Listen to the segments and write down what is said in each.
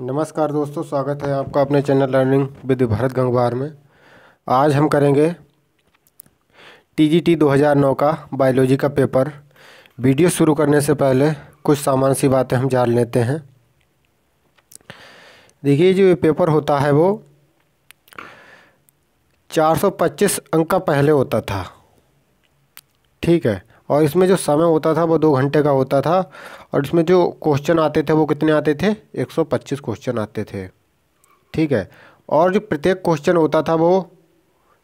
नमस्कार दोस्तों स्वागत है आपका अपने channel learning with Bharat Gangwar में आज हम करेंगे टीजीटी 2009 का बायोलॉजी का पेपर वीडियो शुरू करने से पहले कुछ सामान्य सी बातें हम जान लेते हैं देखिए जो ये पेपर होता है वो 425 अंक का पहले होता था ठीक है और इसमें जो समय होता था वो दो घंटे का होता था और इसमें जो क्वेश्चन आते थे वो कितने आते थे 125 क्वेश्चन आते थे ठीक है और जो प्रत्येक क्वेश्चन होता था वो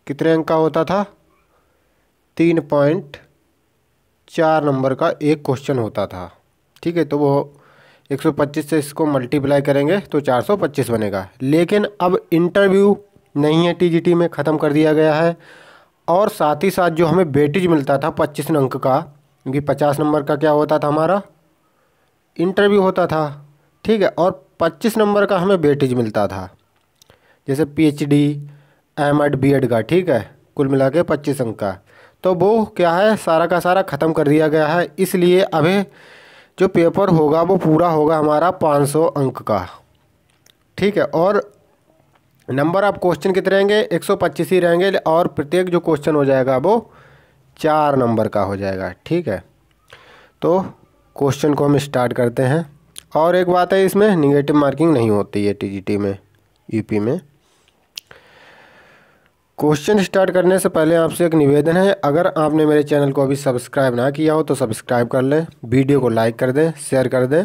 कितने अंक का होता था तीन पॉइंट चार नंबर का एक क्वेश्चन होता था ठीक है तो वो 125 से इसको मल्टीप्लाई करेंगे तो 425 बनेगा लेकिन अब इंटरव्यू नहीं है टी में ख़त्म कर दिया गया है और साथ ही साथ जो हमें बेटेज मिलता था पच्चीस अंक का क्योंकि पचास नंबर का क्या होता था हमारा इंटरव्यू होता था ठीक है और पच्चीस नंबर का हमें बेटेज मिलता था जैसे PhD M Ed B Ed का ठीक है कुल मिला के पच्चीस अंक का तो वो क्या है सारा का सारा ख़त्म कर दिया गया है इसलिए अभी जो पेपर होगा वो पूरा होगा हमारा सौ अंक का ठीक है और नंबर आप क्वेश्चन कितने रहेंगे एक सौ पच्चीस ही रहेंगे और प्रत्येक जो क्वेश्चन हो जाएगा वो चार नंबर का हो जाएगा ठीक है तो क्वेश्चन को हम स्टार्ट करते हैं और एक बात है इसमें निगेटिव मार्किंग नहीं होती है टीजीटी में यूपी में क्वेश्चन स्टार्ट करने से पहले आपसे एक निवेदन है अगर आपने मेरे चैनल को अभी सब्सक्राइब ना किया हो तो सब्सक्राइब कर लें वीडियो को लाइक कर दें शेयर कर दें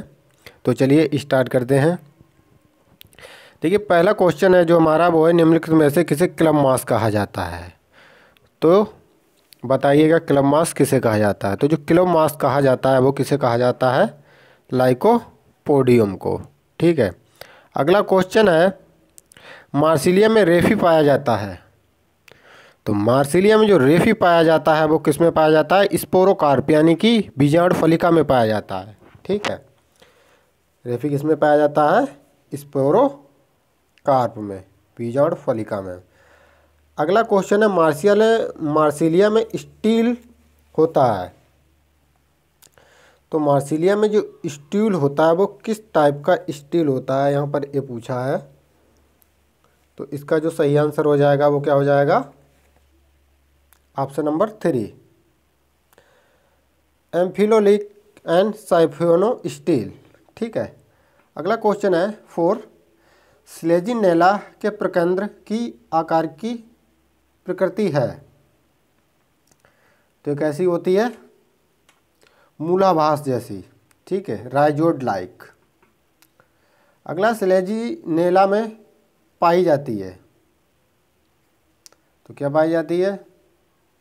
तो चलिए स्टार्ट करते हैं देखिए पहला क्वेश्चन है जो हमारा वो है निम्नलिखित में से किसे क्लब मास कहा जाता है तो बताइएगा क्लब मास किसे कहा जाता है तो जो क्लब मास कहा जाता है वो किसे कहा जाता है लाइकोपोडियम को ठीक है अगला क्वेश्चन है मार्सिलिया में रेफी पाया जाता है तो मार्सिलिया में जो रेफी पाया जाता है वो किस में पाया जाता है स्पोरोकार्प यानी कि बीजाणु फलिका में पाया जाता है ठीक है रेफी किस में पाया जाता है स्पोरो कार्प में और फलिका में अगला क्वेश्चन है मार्शियल मार्सिलिया में स्टील होता है तो मार्सिलिया में जो स्टील होता है वो किस टाइप का स्टील होता है यहाँ पर ये पूछा है तो इसका जो सही आंसर हो जाएगा वो क्या हो जाएगा option number three amphiphloic and siphonostele ठीक है अगला क्वेश्चन है फोर स्लेजिनेला के प्रकेंद्र की आकार की प्रकृति है तो कैसी होती है मूलाभास जैसी ठीक है राइजोड लाइक अगला स्लेजी नेला में पाई जाती है तो क्या पाई जाती है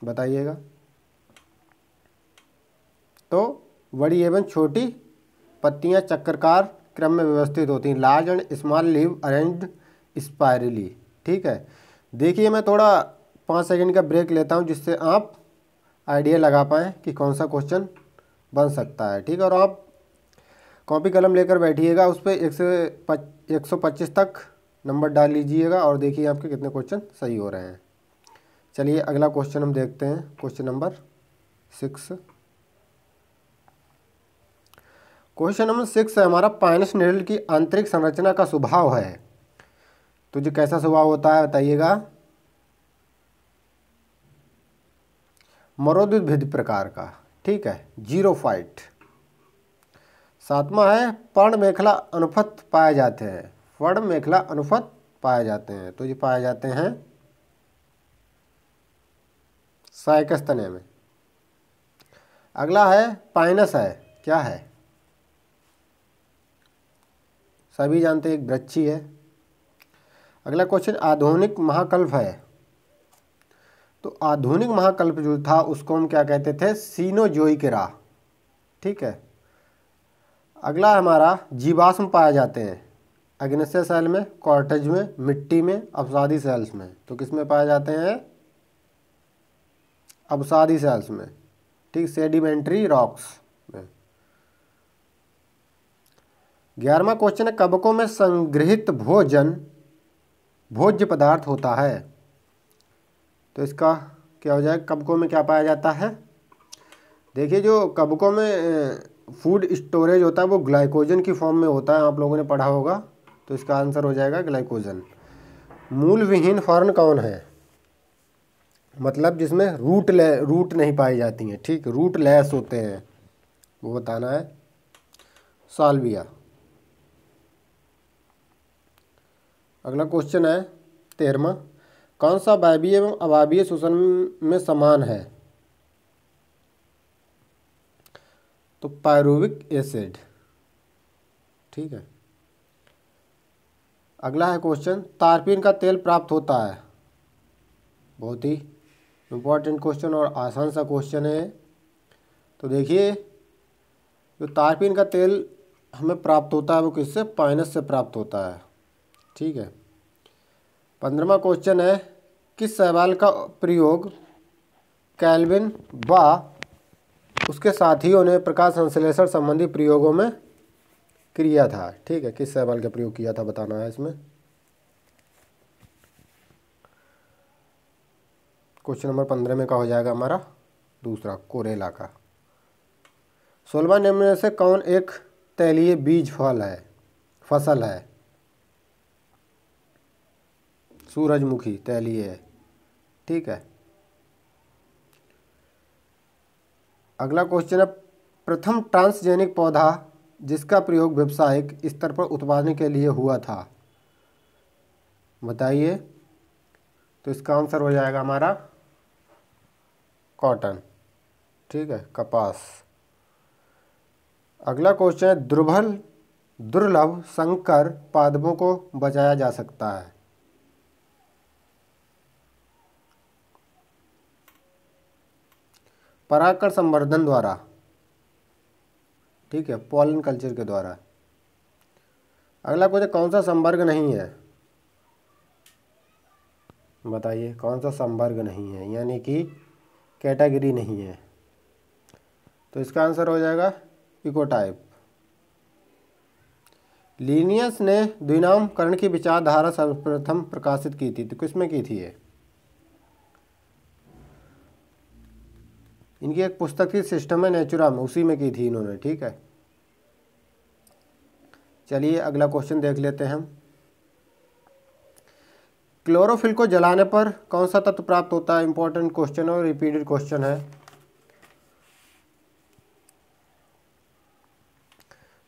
बताइएगा तो बड़ी एवं छोटी पत्तियां चक्करकार क्रम में व्यवस्थित होती हैं large and small leave arranged spirally ठीक है देखिए मैं थोड़ा पाँच सेकंड का ब्रेक लेता हूँ जिससे आप आइडिया लगा पाएँ कि कौन सा क्वेश्चन बन सकता है ठीक है और आप कॉपी कलम लेकर बैठिएगा उस पर एक से एक सौ पच्चीस तक नंबर डाल लीजिएगा और देखिए आपके कितने क्वेश्चन सही हो रहे हैं चलिए अगला क्वेश्चन हम देखते हैं question number six question number six है हमारा पाइनस नेडल की आंतरिक संरचना का स्वभाव है तो जी कैसा स्वभाव होता है बताइएगा मरोद्भिद प्रकार का ठीक है जीरो फाइट सातवां है पर्ण मेखला अनुपत पाए जाते हैं पर्ण मेखला अनुपत पाए जाते हैं तो ये पाए जाते हैं साइकस में अगला है पाइनस है क्या है सभी जानते हैं एक वृक्षी है अगला क्वेश्चन आधुनिक महाकल्प है तो आधुनिक महाकल्प जो था उसको हम क्या कहते थे सीनोजोइकेरा ठीक है अगला हमारा जीवाश्म पाए जाते हैं अग्नस्य सेल में कॉर्टेज में मिट्टी में अवसादी सेल्स में तो किस में पाए जाते हैं अवसादी सेल्स में ठीक सेडिमेंट्री रॉक्स ग्यारहवा क्वेश्चन है कबकों में संग्रहित भोजन भोज्य पदार्थ होता है तो इसका क्या हो जाएगा कबकों में क्या पाया जाता है देखिए जो कबकों में फूड स्टोरेज होता है वो ग्लाइकोजन की फॉर्म में होता है आप लोगों ने पढ़ा होगा तो इसका आंसर हो जाएगा ग्लाइकोजन मूल विहीन फॉर्न कौन है मतलब जिसमें रूट ले रूट नहीं पाई जाती हैं ठीक रूट लेस होते हैं वो बताना है सालविया अगला क्वेश्चन है तेरहवा कौन सा वायवीय एवं अवाबीय शोषण में समान है तो पायरूविक एसिड ठीक है अगला है क्वेश्चन तारपीन का तेल प्राप्त होता है बहुत ही इम्पॉर्टेंट क्वेश्चन और आसान सा क्वेश्चन है तो देखिए जो तारपीन का तेल हमें प्राप्त होता है वो किससे पाइनस से प्राप्त होता है ठीक है पंद्रहवा क्वेश्चन है किस सवाल का प्रयोग कैलविन व उसके साथियों ने प्रकाश संश्लेषण संबंधी प्रयोगों में किया था ठीक है किस सवाल का प्रयोग किया था बताना है इसमें क्वेश्चन नंबर पंद्रह में का हो जाएगा हमारा दूसरा कोरेला का सोलवा निम्न से कौन एक तैलीय बीज फल है फसल है सूरजमुखी तैली है ठीक है अगला क्वेश्चन है प्रथम ट्रांसजेनिक पौधा जिसका प्रयोग व्यावसायिक स्तर पर उत्पादन के लिए हुआ था बताइए तो इसका आंसर हो जाएगा हमारा कॉटन ठीक है कपास अगला क्वेश्चन है दुर्बल दुर्लभ संकर पादपों को बचाया जा सकता है पराकर संवर्धन द्वारा ठीक है पॉलन कल्चर के द्वारा अगला क्वेश्चन कौन सा संवर्ग नहीं है बताइए कौन सा संवर्ग नहीं है यानी कि कैटेगरी नहीं है तो इसका आंसर हो जाएगा इकोटाइप लीनियस ने द्विनामकरण की विचारधारा सर्वप्रथम प्रकाशित की थी तो किसमें की थी ये इनकी एक पुस्तक थी सिस्टम है नेचुराम उसी में की थी इन्होंने ठीक है चलिए अगला क्वेश्चन देख लेते हैं हम क्लोरोफिल को जलाने पर कौन सा तत्व प्राप्त होता है इंपॉर्टेंट क्वेश्चन और रिपीटेड क्वेश्चन है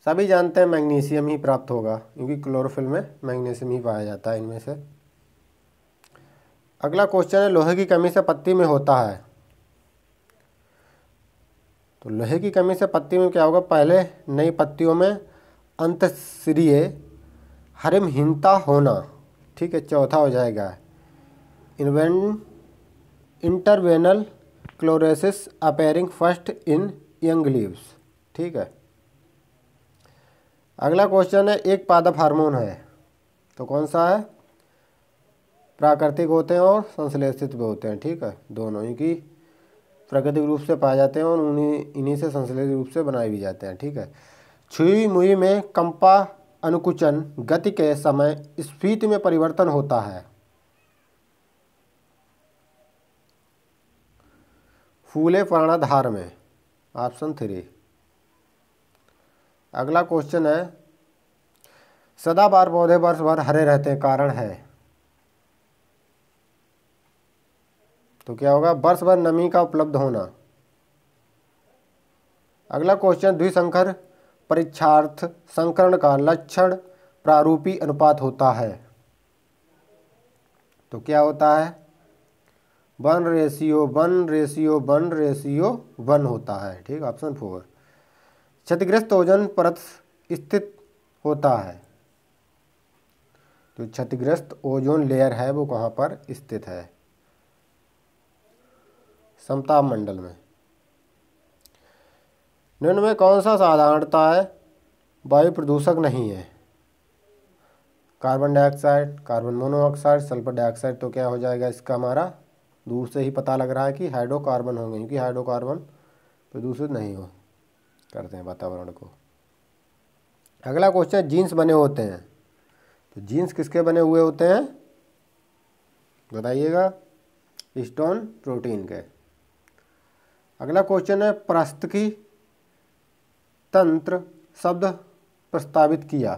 सभी जानते हैं मैग्नीशियम ही प्राप्त होगा क्योंकि क्लोरोफिल में मैग्नीशियम ही पाया जाता है इनमें से अगला क्वेश्चन है लोहे की कमी से पत्ती में होता है तो लोहे की कमी से पत्ती में क्या होगा पहले नई पत्तियों में अंतश्रीय हरिमहीनता होना ठीक है चौथा हो जाएगा invent interveinal chlorosis appearing first in young leaves ठीक है अगला क्वेश्चन है एक पादप हार्मोन है तो कौन सा है प्राकृतिक होते हैं और संश्लेषित भी होते हैं ठीक है दोनों ही की प्राकृतिक रूप से पाए जाते हैं और उन्हीं इन्हीं से संश्लेषित रूप से बनाए भी जाते हैं ठीक है छुई मुई में कंपा अनुकुचन गति के समय स्फीति में परिवर्तन होता है फूले प्राणाधार में ऑप्शन थ्री अगला क्वेश्चन है सदाबार पौधे वर्ष भर हरे रहते हैं कारण है तो क्या होगा वर्ष भर नमी का उपलब्ध होना अगला क्वेश्चन द्विशंकर परीक्षार्थ संकरण का लक्षण प्रारूपी अनुपात होता है तो क्या होता है one ratio one ratio one ratio one होता है ठीक ऑप्शन फोर क्षतिग्रस्त ओजन परत स्थित होता है जो तो क्षतिग्रस्त ओजोन लेयर है वो कहाँ पर स्थित है समताप मंडल में निम्न में कौन सा साधारणता है वायु प्रदूषक नहीं है carbon dioxide carbon monoxide sulphur dioxide तो क्या हो जाएगा इसका हमारा दूर से ही पता लग रहा है कि हाइड्रोकार्बन होंगे क्योंकि हाइड्रोकार्बन प्रदूषित नहीं हो करते हैं वातावरण को अगला क्वेश्चन जीन्स बने होते हैं तो जीन्स किसके बने हुए होते हैं बताइएगा स्टोन प्रोटीन के अगला क्वेश्चन है प्रस्तकी तंत्र शब्द प्रस्तावित किया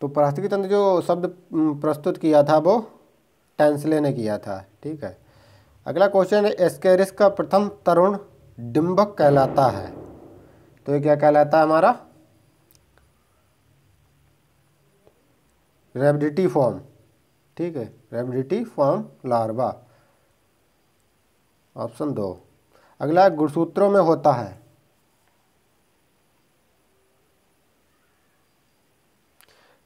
तो प्रस्तकी तंत्र जो शब्द प्रस्तुत किया था वो टेंसले ने किया था ठीक है अगला क्वेश्चन है एस्केरिस का प्रथम तरुण डिम्बक कहलाता है तो ये क्या कहलाता है हमारा रेबडिटी फॉर्म ठीक है रेबडिटी फॉर्म लार्वा ऑप्शन दो अगला गुणसूत्रों में होता है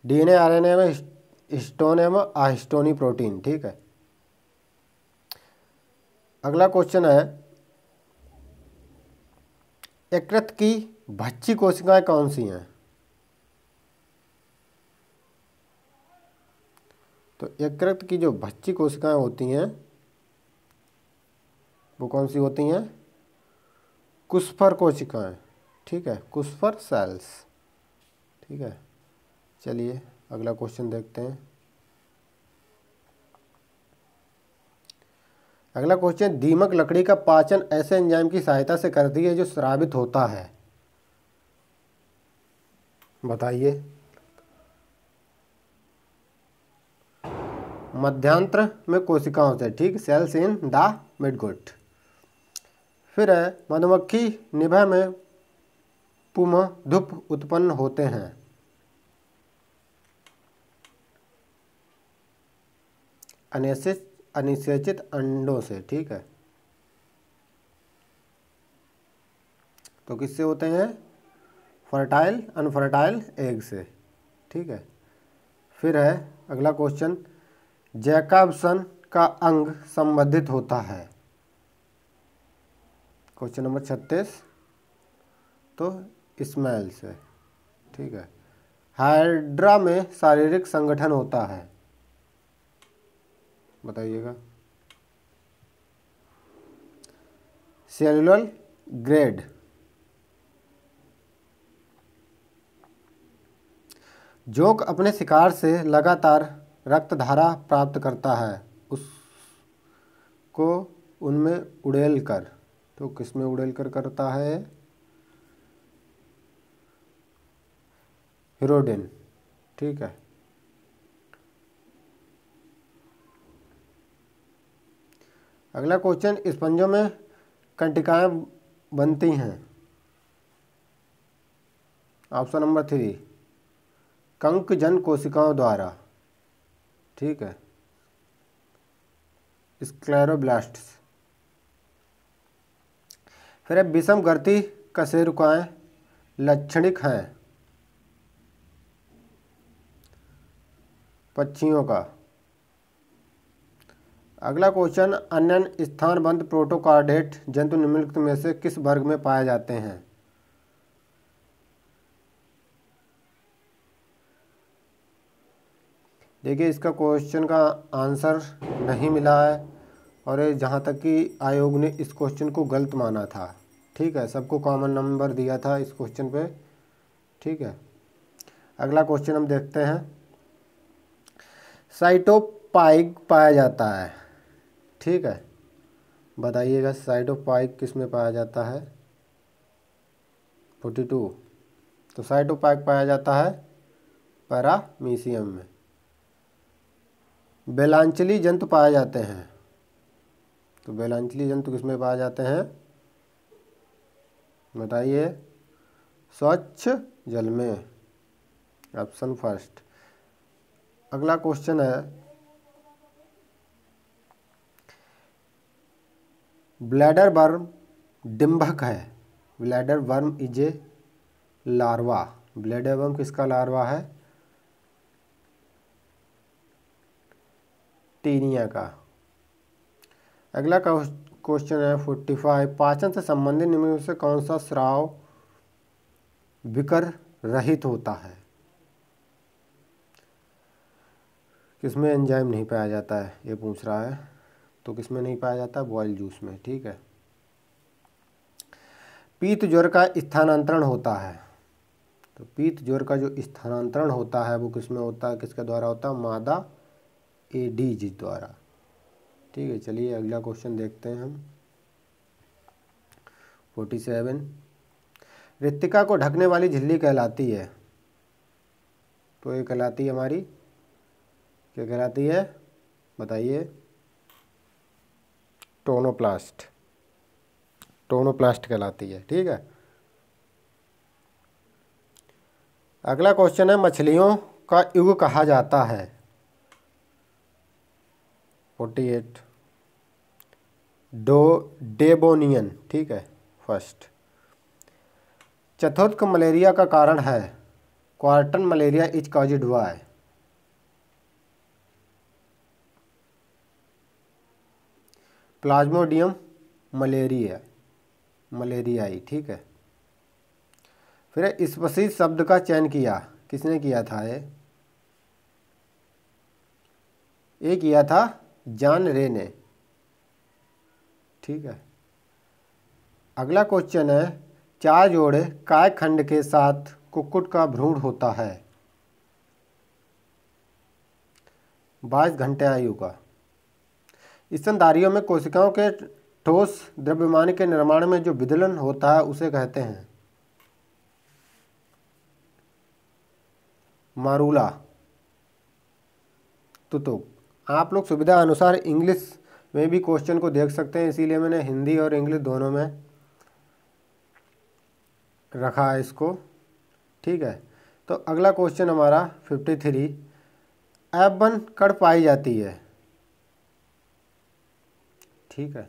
डीएनए आरएनए में स्टोनेम एवं आहिस्टोनी प्रोटीन ठीक है अगला क्वेश्चन है एकृत की भच्ची कोशिकाएं कौन सी हैं तो यकृत की जो भच्ची कोशिकाएं होती हैं वो कौन सी होती हैं कुस्फर कोशिकाएं ठीक है कुस्फर सेल्स ठीक है चलिए अगला क्वेश्चन देखते हैं अगला क्वेश्चन दीमक लकड़ी का पाचन ऐसे एंजाइम की सहायता से करती है जो श्रावित होता है बताइए मध्यांत्र में कोशिकाओं से ठीक सेल्स इन द मिडगुट फिर है मधुमक्खी निभा में पुम धूप उत्पन्न होते हैं अनिश्चित अंडों से ठीक है तो किससे होते हैं फर्टाइल अनफर्टाइल एग से ठीक है फिर है अगला क्वेश्चन जैकबसन का अंग संबंधित होता है क्वेश्चन नंबर छत्तीस तो स्मेल से ठीक है हाइड्रा में शारीरिक संगठन होता है बताइएगा सेलुलर ग्रेड जोक अपने शिकार से लगातार रक्तधारा प्राप्त करता है उसको उनमें उड़ेल कर तो किस में उड़ेल कर करता है हिरोडिन ठीक है अगला क्वेश्चन स्पंजों में कंटिकाएं बनती हैं ऑप्शन नंबर थ्री कंकजन कोशिकाओं द्वारा ठीक है स्क्लेरोब्लास्ट फिर अब विषम गर्ती कशेरुकाएँ लक्षणिक हैं पक्षियों का अगला क्वेश्चन अन्य स्थानबंध प्रोटोकार्डेट जंतु निम्नलिखित में से किस वर्ग में पाए जाते हैं देखिए इसका क्वेश्चन का आंसर नहीं मिला है और जहाँ तक कि आयोग ने इस क्वेश्चन को गलत माना था ठीक है सबको कॉमन नंबर दिया था इस क्वेश्चन पे ठीक है अगला क्वेश्चन हम देखते हैं साइटोपाइक पाया जाता है ठीक है बताइएगा साइटोपाइक किस में पाया जाता है फोर्टी टू तो साइटोपाइक पाया जाता है पैरामीशियम में बेलांचली जंतु पाए जाते हैं तो बेलांचली जंतु किसमें पाए जाते हैं बताइए स्वच्छ जल में ऑप्शन फर्स्ट अगला क्वेश्चन है ब्लैडर वर्म डिम्बक है bladder worm is a larva bladder worm किसका लार्वा है बैक्टीरिया का अगला क्वेश्चन है फोर्टी फाइव पाचन से संबंधित निम्न से कौन सा स्राव विकर रहित होता है किसमें एंजाइम नहीं पाया जाता है ये पूछ रहा है तो किसमें नहीं पाया जाता बॉयल जूस में ठीक है पीत ज्वर का स्थानांतरण होता है तो पीत ज्वर का जो स्थानांतरण होता है वो किसमें होता है किसके द्वारा होता है मादा ए डी जी द्वारा ठीक है चलिए अगला क्वेश्चन देखते हैं हम फोर्टी सेवन रितिका को ढकने वाली झिल्ली कहलाती है तो ये कहलाती है हमारी क्या कहलाती है बताइए टोनोप्लास्ट टोनोप्लास्ट कहलाती है ठीक है अगला क्वेश्चन है मछलियों का युग कहा जाता है फोर्टी एट डो डेबोनियन ठीक है फर्स्ट चतुर्थ मलेरिया का कारण है quartan malaria is caused by plasmodium malaria malariae ठीक है फिर स्पसी शब्द का चयन किया किसने किया था ये ये किया था जान रे ने ठीक है अगला क्वेश्चन है चार जोड़े काय खंड के साथ कुक्कुट का भ्रूण होता है बाईस घंटे आयु का स्तनधारियों में कोशिकाओं के ठोस द्रव्यमान के निर्माण में जो विदलन होता है उसे कहते हैं मारूला तुतुक आप लोग सुविधा अनुसार इंग्लिश में भी क्वेश्चन को देख सकते हैं इसीलिए मैंने हिंदी और इंग्लिश दोनों में रखा है इसको ठीक है तो अगला क्वेश्चन हमारा फिफ्टी थ्री एफ वन कड़ पाई जाती है ठीक है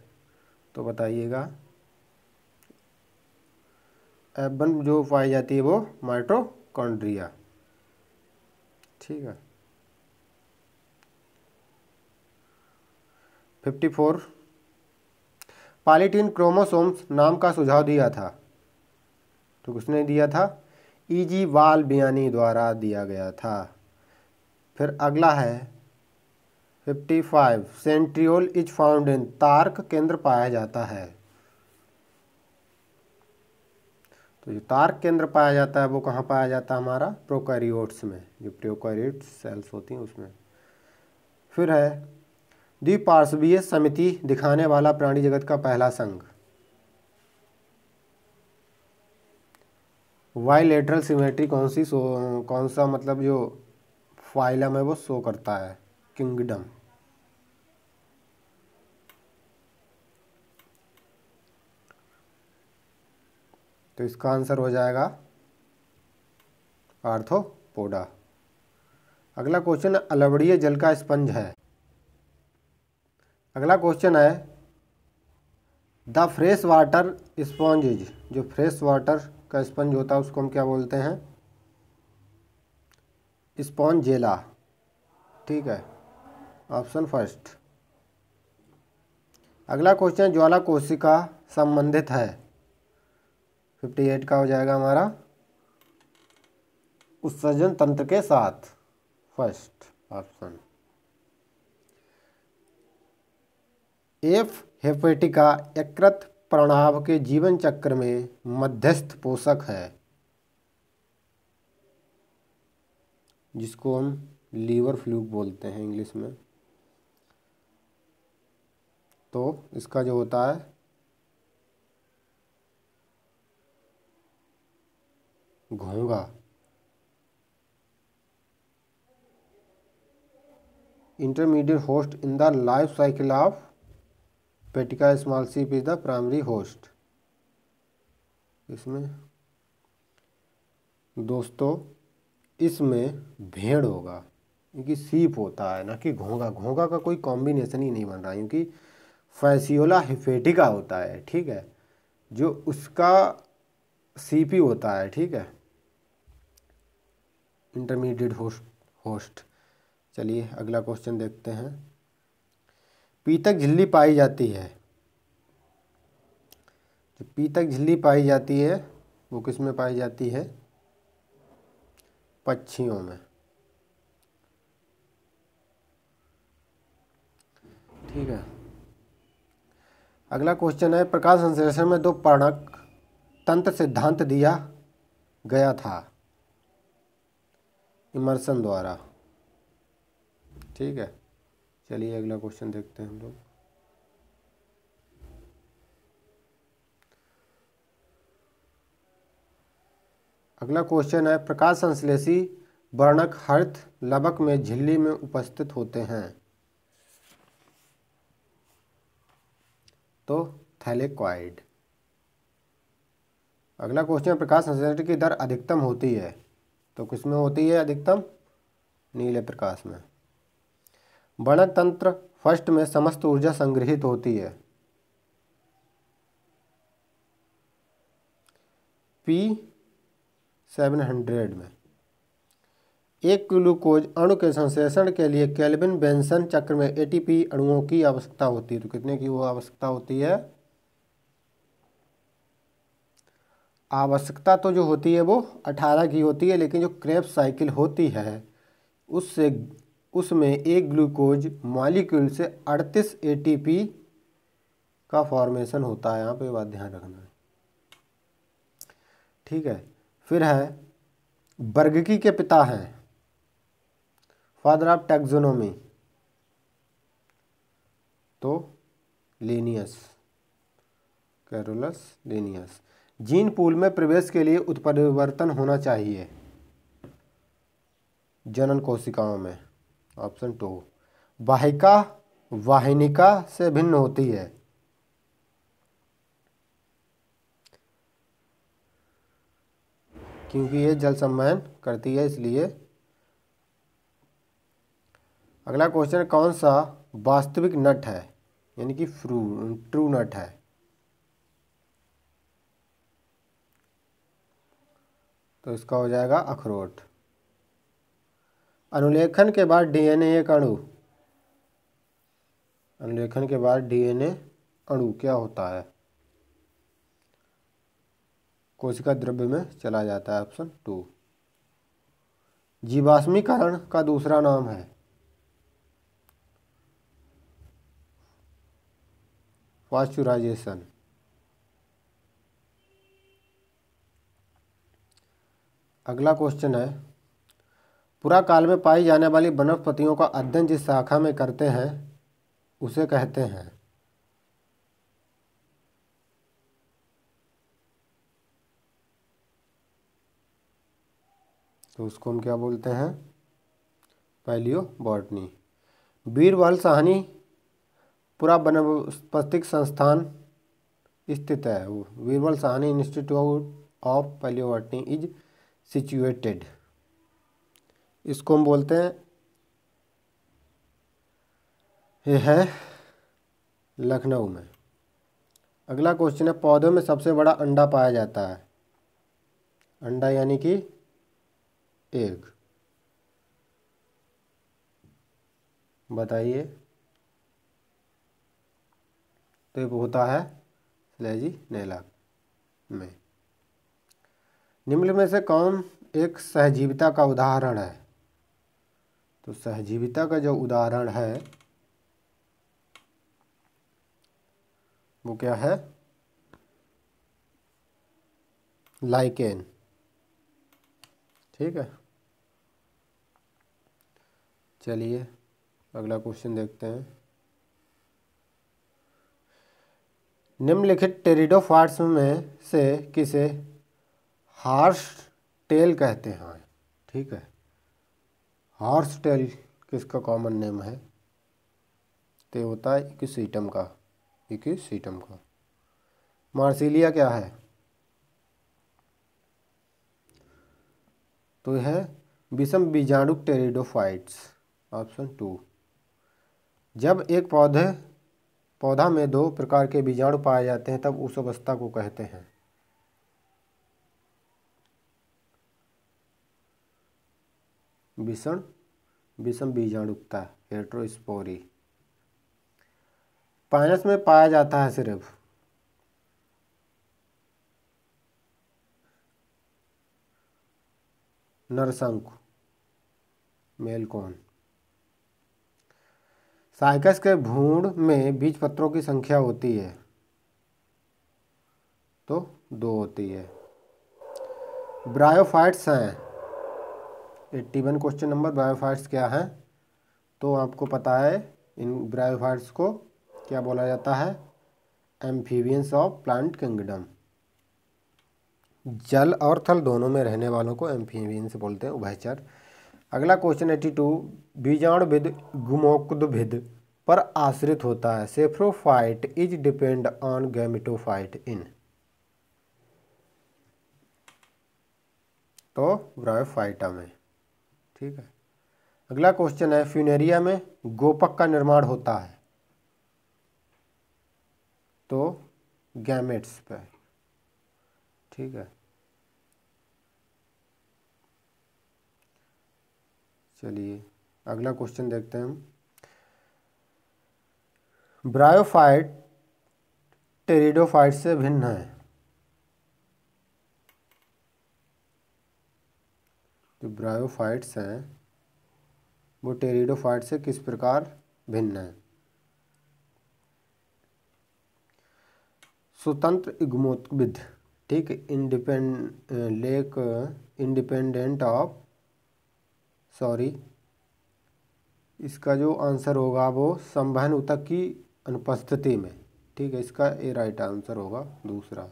तो बताइएगा एफ वन जो पाई जाती है वो माइट्रोकॉन्ड्रिया ठीक है फिफ्टी फोर पालिटिन क्रोमोसोम्स नाम का सुझाव दिया था तो उसने दिया था ईजी वाल बयानी द्वारा दिया गया था फिर अगला है fifty five centriole is found in तार्क केंद्र पाया जाता है तो जो तार्क केंद्र पाया जाता है वो कहाँ पाया जाता है हमारा प्रोकैरियोट्स में जो प्रोकैरियोट्स सेल्स होती हैं उसमें फिर है द्विपार्श्वीय समिति दिखाने वाला प्राणी जगत का पहला संघ वाइलेटरल सिमेट्री कौन सी सो कौन सा मतलब जो फाइलम है वो शो करता है किंगडम तो इसका आंसर हो जाएगा आर्थोपोडा अगला क्वेश्चन अलवड़ीय जल का स्पंज है अगला क्वेश्चन है द फ्रेश वाटर स्पॉन्ज जो फ्रेश वाटर का स्पंज होता है उसको हम क्या बोलते हैं स्पॉन्ज जेला ठीक है ऑप्शन फर्स्ट अगला क्वेश्चन ज्वाला कोशिका संबंधित है फिफ्टी एट का हो जाएगा हमारा उत्सर्जन तंत्र के साथ फर्स्ट ऑप्शन एफ हेपेटिका यकृत प्रणाव के जीवन चक्र में मध्यस्थ पोषक है जिसको हम लीवर फ्लूक बोलते हैं इंग्लिश में तो इसका जो होता है घोंगा intermediate host in the life cycle of पेटिका small sheep is the primary host इसमें दोस्तों इसमें भेड़ होगा क्योंकि सीप होता है ना कि घोंगा घोंगा का कोई कॉम्बिनेशन ही नहीं बन रहा क्योंकि फैसियोला हिफेटिका होता है ठीक है जो उसका सीपी होता है ठीक है इंटरमीडिएट होस्ट होस्ट चलिए अगला क्वेश्चन देखते हैं पीतक झिल्ली पाई जाती है जो पीतक झिल्ली पाई जाती है वो किस में पाई जाती है पक्षियों में ठीक है अगला क्वेश्चन है प्रकाश संश्लेषण में दो पर्णक तंत्र सिद्धांत दिया गया था इमर्सन द्वारा ठीक है चलिए अगला क्वेश्चन देखते हैं हम लोग अगला क्वेश्चन है प्रकाश संश्लेषी वर्णक हर्थ लवक में झिल्ली में उपस्थित होते हैं तो थैलेक्वाइड अगला क्वेश्चन प्रकाश संश्लेषण की दर अधिकतम होती है तो किसमें होती है अधिकतम नीले प्रकाश में वर्णतंत्र फर्स्ट में समस्त ऊर्जा संग्रहित होती है पी सेवन हंड्रेड में एक ग्लूकोज अणु के संश्लेषण के लिए कैलबिन बेंसन चक्र में एटीपी अणुओं की आवश्यकता होती है तो कितने की वो आवश्यकता होती है आवश्यकता तो जो होती है वो अठारह की होती है लेकिन जो क्रेप साइकिल होती है उससे उसमें एक ग्लूकोज मॉलिक्यूल से 38 एटीपी का फॉर्मेशन होता है यहाँ पे बात ध्यान रखना है ठीक है फिर है बर्गकी के पिता हैं फादर ऑफ टेक्जोनोमी तो Linnaeus Carolus Linnaeus gene pool में प्रवेश के लिए उत्परिवर्तन होना चाहिए जनन कोशिकाओं में ऑप्शन टू वाहिका वाहिनिका से भिन्न होती है क्योंकि ये जल सम्मान करती है इसलिए अगला क्वेश्चन कौन सा वास्तविक नट है यानी कि फ्रू ट्रू नट है तो इसका हो जाएगा अखरोट अनुलेखन के बाद डीएनए एक अणु अनुलेखन के बाद डीएनए अणु क्या होता है कोशिका द्रव्य में चला जाता है ऑप्शन टू जीवाश्मीकरण का दूसरा नाम है पाश्चुराइजेशन अगला क्वेश्चन है पुराकाल में पाई जाने वाली वनस्पतियों का अध्ययन जिस शाखा में करते हैं उसे कहते हैं तो उसको हम क्या बोलते हैं पैलियो बॉटनी बीरबल साहनी पूरा वनस्पतिक संस्थान स्थित है वो Birbal Sahni institute of palaeo botany is situated इसको हम बोलते हैं ये है लखनऊ में अगला क्वेश्चन है पौधों में सबसे बड़ा अंडा पाया जाता है अंडा यानी कि एक बताइए तो ये होता है लेजी नेला में निम्न में से कौन एक सहजीविता का उदाहरण है तो सहजीविता का जो उदाहरण है वो क्या है लाइकेन ठीक है चलिए अगला क्वेश्चन देखते हैं निम्नलिखित टेरिडोफार्ट्स में से किसे हार्श टेल कहते हैं ठीक है हॉर्स टेल किसका कॉमन नेम है तो होता है सीटम का सीटम का मार्सिलिया क्या है तो यह विषम बीजाणु टेरिडोफाइट्स ऑप्शन टू जब एक पौधे पौधा में दो प्रकार के बीजाणु पाए जाते हैं तब उस अवस्था को कहते हैं विषण विषम बीजाणुकता हेट्रोस्पोरी पाइनस में पाया जाता है सिर्फ नरसंक मेलकोन साइकस के भूण में बीज पत्रों की संख्या होती है तो दो होती है ब्रायोफाइट्स हैं eighty one question number bryophytes क्या है तो आपको पता है इन ब्रायोफाइट्स को क्या बोला जाता है एम्फीवियंस ऑफ प्लांट किंगडम जल और थल दोनों में रहने वालों को एम्फीवियंस बोलते हैं उभयचर अगला क्वेश्चन एट्टी टू बीजाणुभिद गुमोक्दभिद पर आश्रित होता है sporophyte is depend on gametophyte in तो ब्रायोफाइटा में ठीक है अगला क्वेश्चन है फ्यूनेरिया में गोपक का निर्माण होता है तो गैमेट्स पे ठीक है चलिए अगला क्वेश्चन देखते हैं हम ब्रायोफाइट टेरिडोफाइट से भिन्न है जो ब्रायोफाइट्स हैं वो टेरिडोफाइट से किस प्रकार भिन्न है स्वतंत्र इग्मोत्विद ठीक independ lake independent of sorry इसका जो आंसर होगा वो संवहन उतक की अनुपस्थिति में ठीक है इसका ए राइट आंसर होगा दूसरा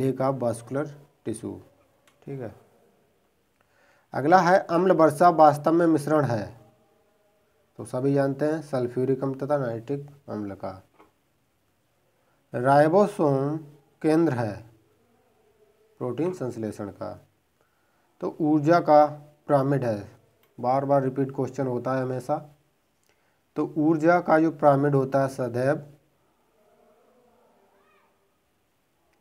लेक ऑफ वास्कुलर टिश्यू ठीक है अगला है अम्ल वर्षा वास्तव में मिश्रण है तो सभी जानते हैं सल्फ्यूरिकम तथा नाइट्रिक अम्ल का राइबोसोम केंद्र है प्रोटीन संश्लेषण का तो ऊर्जा का पिरामिड है बार बार रिपीट क्वेश्चन होता है हमेशा तो ऊर्जा का जो पिरामिड होता है सदैव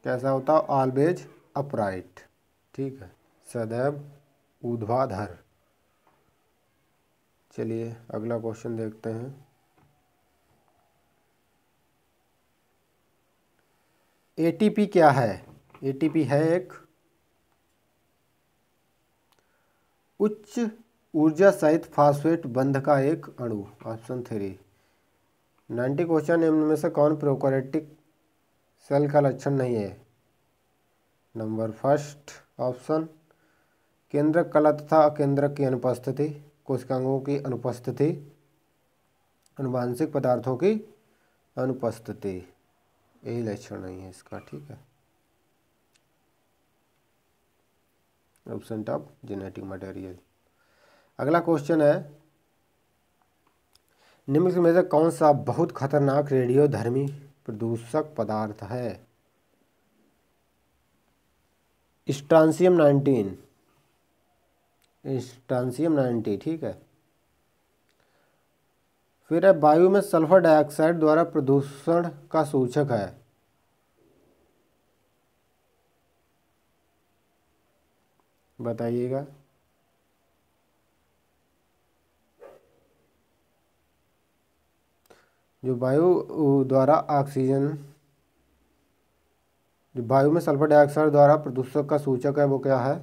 कैसा होता है ऑलवेज अपराइट ठीक है सदैव ऊर्ध्वाधर चलिए अगला क्वेश्चन देखते हैं एटीपी क्या है एटीपी है एक उच्च ऊर्जा सहित फास्फेट बंध का एक अणु ऑप्शन थ्री नाइन्टी क्वेश्चन निम्न में से कौन प्रोकोरेटिक सेल का लक्षण नहीं है नंबर फर्स्ट ऑप्शन केंद्रक कला तथा अकेंद्रक की अनुपस्थिति कोशिकांगों की अनुपस्थिति अनुवांशिक पदार्थों की अनुपस्थिति यही लक्षण नहीं है इसका ठीक है ऑप्शन टॉप जेनेटिक मटेरियल अगला क्वेश्चन है निम्नलिखित में से कौन सा बहुत खतरनाक रेडियोधर्मी प्रदूषक पदार्थ है स्ट्रांसियम नाइनटीन इंस्टांसियम नाइन्टी ठीक है फिर है वायु में सल्फर डाइऑक्साइड द्वारा प्रदूषण का सूचक है बताइएगा जो वायु द्वारा ऑक्सीजन जो वायु में सल्फर डाइऑक्साइड द्वारा प्रदूषक का सूचक है वो क्या है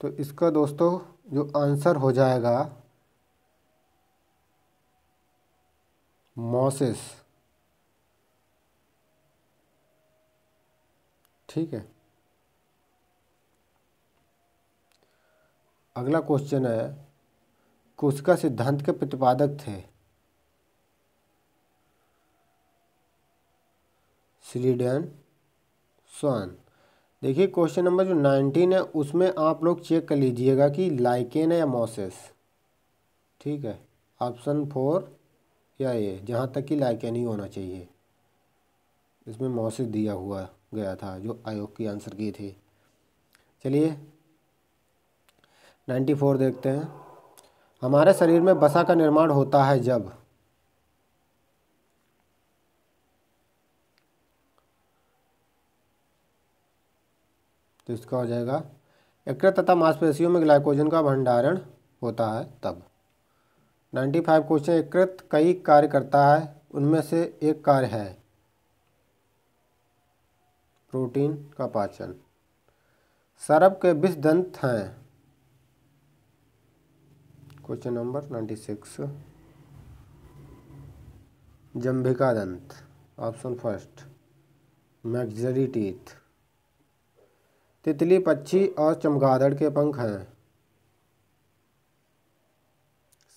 तो इसका दोस्तों जो आंसर हो जाएगा मॉसेस ठीक है अगला क्वेश्चन है कोशिका सिद्धांत के प्रतिपादक थे स्वीडन स्वान देखिए क्वेश्चन नंबर जो नाइनटीन है उसमें आप लोग चेक कर लीजिएगा कि लाइकेन है या मोसेस ठीक है ऑप्शन फोर या ये जहाँ तक कि लाइकेन ही होना चाहिए इसमें मोसेस दिया हुआ गया था जो आयोग की आंसर की थी चलिए नाइन्टी फोर देखते हैं हमारे शरीर में बसा का निर्माण होता है जब तो इसका हो जाएगा यकृत तथा मांसपेशियों में ग्लाइकोजन का भंडारण होता है तब 95 क्वेश्चन यकृत कई कार्य करता है उनमें से एक कार्य है प्रोटीन का पाचन सरब के विष दंत हैं क्वेश्चन नंबर 96 जम्भिका दंत ऑप्शन फर्स्ट मैक्जरी टीथ तितली पक्षी और चमगादड़ के पंख हैं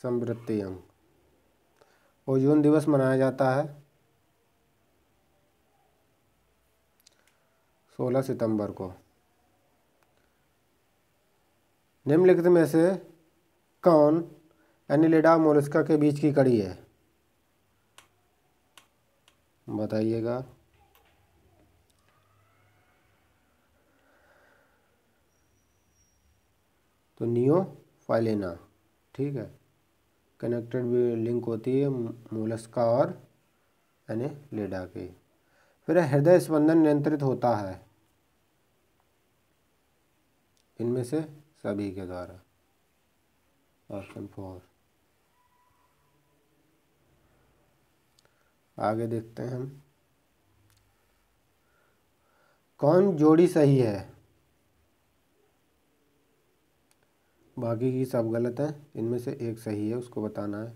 समृद्धि अंग ओजोन दिवस मनाया जाता है 16 सितंबर को निम्नलिखित में से कौन एनिलिडा मोलिस्का के बीच की कड़ी है बताइएगा तो नियो फाइलेना ठीक है कनेक्टेड भी लिंक होती है मोलस्का और यानी लेडा के फिर हृदय स्पंदन नियंत्रित होता है इनमें से सभी के द्वारा ऑप्शन फोर आगे देखते हैं हम कौन जोड़ी सही है बाकी की सब गलत है इनमें से एक सही है उसको बताना है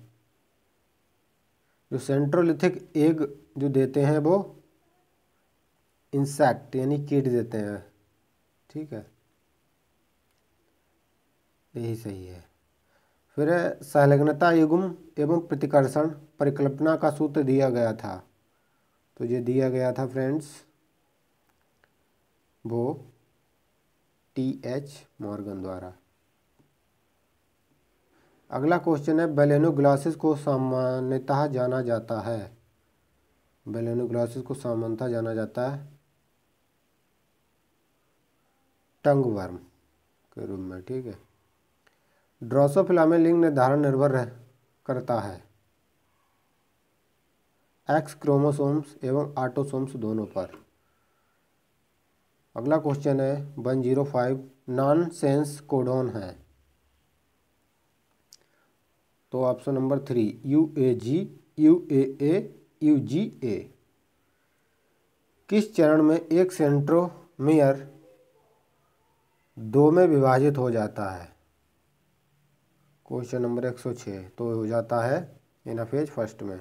जो सेंट्रोलिथिक एग जो देते हैं वो इंसेक्ट यानी कीट देते हैं ठीक है यही सही है फिर संलग्नता युगम एवं प्रतिकर्षण परिकल्पना का सूत्र दिया गया था तो ये दिया गया था फ्रेंड्स वो टी एच मॉर्गन द्वारा अगला क्वेश्चन है बेलेनो ग्लासेस को सामान्यतः जाना जाता है बेलेनो ग्लासेस को सामान्यतः जाना जाता है टंग वर्म के रूप में ठीक है ड्रोसोफिलामें लिंग निर्धारण निर्भर करता है एक्स क्रोमोसोम्स एवं आटोसोम्स दोनों पर अगला क्वेश्चन है one zero five nonsense codon है तो option number three U A G U A A U G A किस चरण में एक सेंट्रोमियर दो में विभाजित हो जाता है क्वेश्चन नंबर एक सौ छः तो हो जाता है अफेज फर्स्ट में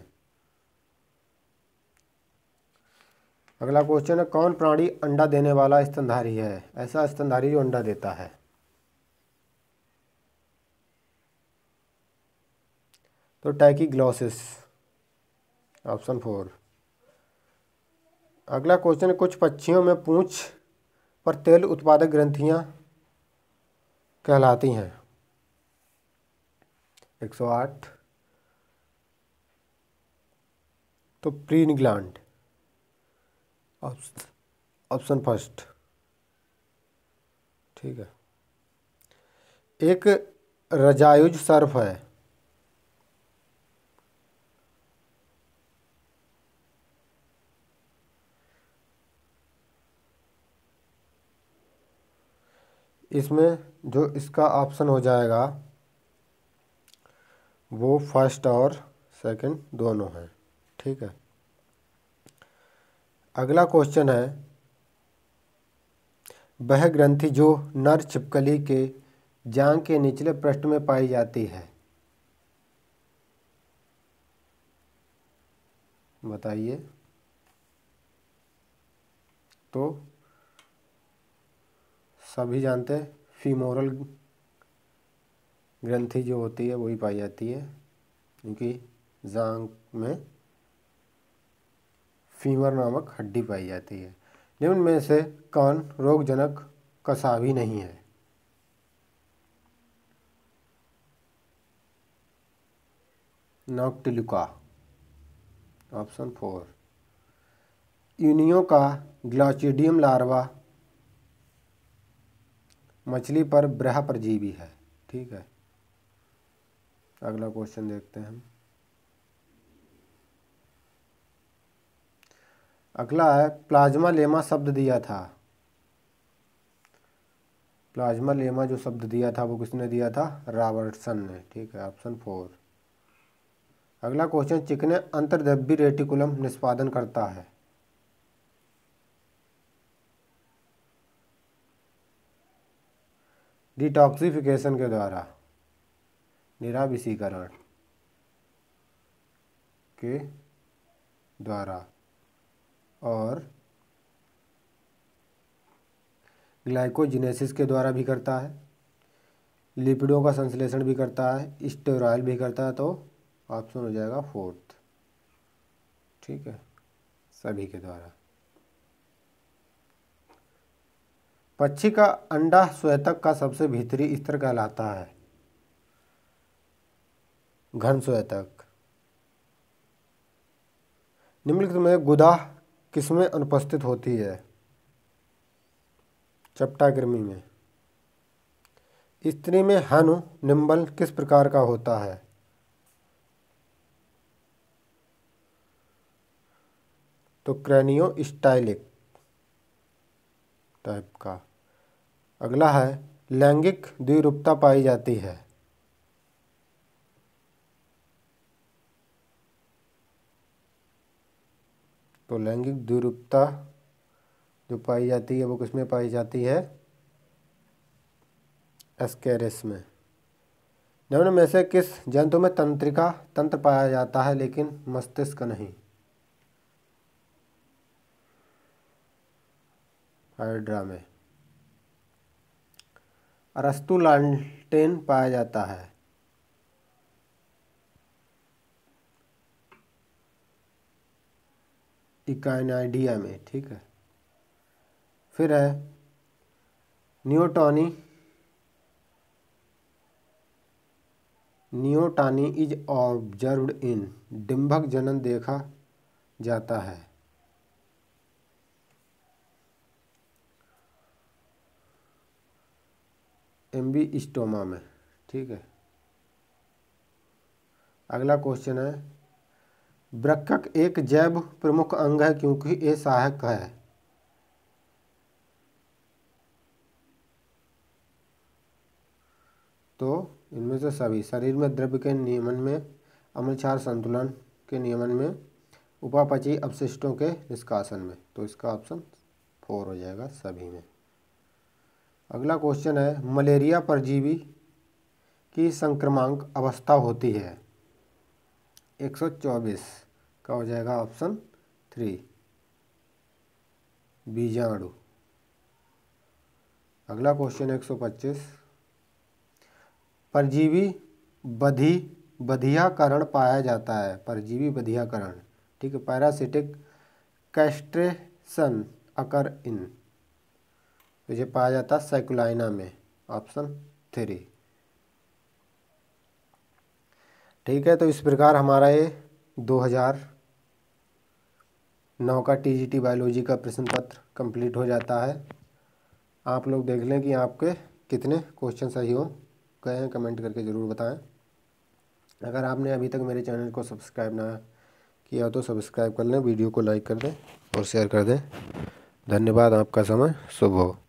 अगला क्वेश्चन है कौन प्राणी अंडा देने वाला स्तनधारी है ऐसा स्तनधारी जो अंडा देता है तो ग्लॉसिस ऑप्शन फोर अगला क्वेश्चन कुछ पक्षियों में पूंछ पर तेल उत्पादक ग्रंथियां कहलाती हैं एक सौ आठ तो प्रीन ग्लैंड ऑप्शन फर्स्ट ठीक है एक रजायुज सर्फ है इसमें जो इसका ऑप्शन हो जाएगा वो फर्स्ट और सेकंड दोनों हैं ठीक है अगला क्वेश्चन है वह ग्रंथि जो नर छिपकली के जांग के निचले पृष्ठ में पाई जाती है बताइए तो सभी जानते हैं फीमोरल ग्रंथि जो होती है वही पाई जाती है क्योंकि जांग में फीमर नामक हड्डी पाई जाती है निम्न में से कान रोगजनक कसा भी नहीं है नॉक्टिलुका ऑप्शन फोर यूनियो का ग्लाचिडियम लार्वा मछली पर ब्रह परजीवी है ठीक है अगला क्वेश्चन देखते हैं हम अगला है प्लाज्मा लेमा शब्द दिया था प्लाज्मा लेमा जो शब्द दिया था वो किसने दिया था रॉबर्टसन ने ठीक है ऑप्शन फोर अगला क्वेश्चन चिकने अंतर्द्रव्य रेटिकुलम निष्पादन करता है डिटॉक्सिफिकेशन के द्वारा निराविसीकरण के द्वारा और ग्लाइकोजिनेसिस के द्वारा भी करता है लिपिडों का संश्लेषण भी करता है स्टेरॉयल भी करता है तो ऑप्शन हो जाएगा फोर्थ ठीक है सभी के द्वारा पक्षी का अंडा श्वेतक का सबसे भीतरी स्तर कहलाता है घन श्वेतक निम्नलिखित में गुदा किसमें अनुपस्थित होती है गर्मी में स्त्री में हनु निम्बल किस प्रकार का होता है तो क्रैनियो स्टाइलिक टाइप का अगला है लैंगिक द्विरूपता पाई जाती है तो लैंगिक द्विरूपता जो पाई जाती है वो किस में पाई जाती है एस्केरिस में निम्न में से किस जंतु में तंत्रिका तंत्र पाया जाता है लेकिन मस्तिष्क नहीं हाइड्रा में अरस्तु लालटेन पाया जाता है इकाइनाइडिया में ठीक है फिर है न्यूटॉनी नियोटानी इज ऑब्जर्व इन डिम्भक जनन देखा जाता है एमबी स्टोमा में ठीक है अगला क्वेश्चन है ब्रक्कक एक जैव प्रमुख अंग है क्योंकि ये सहायक है तो इनमें से सभी शरीर में द्रव्य के नियमन में अमलचार संतुलन के नियमन में उपापची अवशिष्टों के निष्कासन में तो इसका ऑप्शन फोर हो जाएगा सभी में अगला क्वेश्चन है मलेरिया परजीवी की संक्रमांक अवस्था होती है 124 का हो जाएगा ऑप्शन थ्री बीजाणु अगला क्वेश्चन 125 परजीवी बधी बधियाकरण पाया जाता है परजीवी बधियाकरण ठीक है पैरासिटिक कैस्ट्रेशन अकर इन तो ये पाया जाता है साइकुलाइना में ऑप्शन थ्री ठीक है तो इस प्रकार हमारा ये 2009 का टीजीटी बायोलॉजी का प्रश्न पत्र कंप्लीट हो जाता है आप लोग देख लें कि आपके कितने क्वेश्चन सही हो गए हैं कमेंट करके ज़रूर बताएं अगर आपने अभी तक मेरे चैनल को सब्सक्राइब ना किया तो सब्सक्राइब कर लें वीडियो को लाइक कर दें और शेयर कर दें धन्यवाद आपका समय शुभ हो